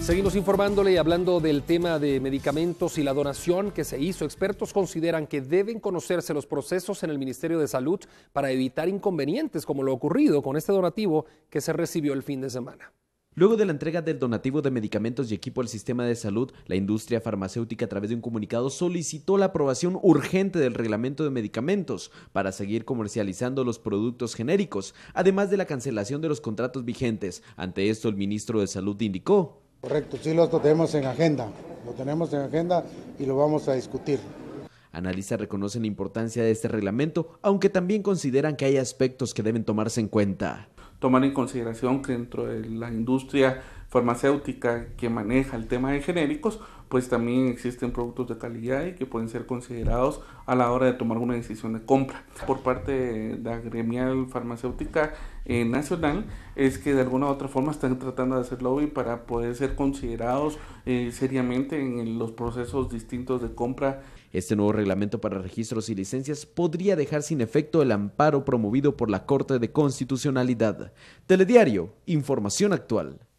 Seguimos informándole y hablando del tema de medicamentos y la donación que se hizo. Expertos consideran que deben conocerse los procesos en el Ministerio de Salud para evitar inconvenientes como lo ocurrido con este donativo que se recibió el fin de semana. Luego de la entrega del donativo de medicamentos y equipo al sistema de salud, la industria farmacéutica a través de un comunicado solicitó la aprobación urgente del reglamento de medicamentos para seguir comercializando los productos genéricos, además de la cancelación de los contratos vigentes. Ante esto, el ministro de Salud indicó Correcto, sí lo tenemos en agenda, lo tenemos en agenda y lo vamos a discutir. Analistas reconocen la importancia de este reglamento, aunque también consideran que hay aspectos que deben tomarse en cuenta. Tomar en consideración que dentro de la industria farmacéutica que maneja el tema de genéricos, pues también existen productos de calidad y que pueden ser considerados a la hora de tomar una decisión de compra. Por parte de la gremial farmacéutica eh, nacional es que de alguna u otra forma están tratando de hacer lobby para poder ser considerados eh, seriamente en los procesos distintos de compra. Este nuevo reglamento para registros y licencias podría dejar sin efecto el amparo promovido por la Corte de Constitucionalidad. Telediario, información actual.